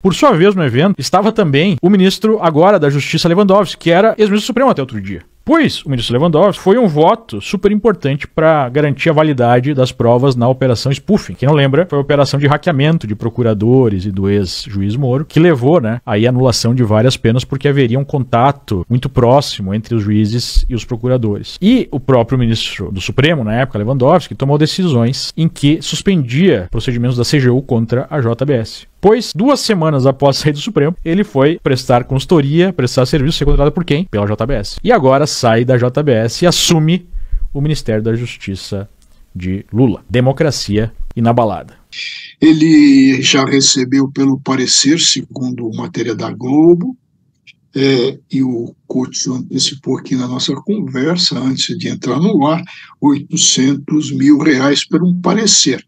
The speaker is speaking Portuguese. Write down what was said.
Por sua vez, no evento, estava também o ministro agora da Justiça Lewandowski, que era ex-ministro supremo até outro dia. Pois o ministro Lewandowski foi um voto super importante para garantir a validade das provas na operação spoofing. Quem não lembra, foi a operação de hackeamento de procuradores e do ex-juiz Moro, que levou né, aí anulação de várias penas porque haveria um contato muito próximo entre os juízes e os procuradores. E o próprio ministro do Supremo, na época, Lewandowski, tomou decisões em que suspendia procedimentos da CGU contra a JBS. Pois, duas semanas após sair do Supremo, ele foi prestar consultoria, prestar serviço, ser contratado por quem? Pela JBS. E agora sai da JBS e assume o Ministério da Justiça de Lula. Democracia inabalada. Ele já recebeu, pelo parecer, segundo matéria da Globo, é, e o Coutinho antecipou aqui na nossa conversa, antes de entrar no ar, 800 mil reais por um parecer.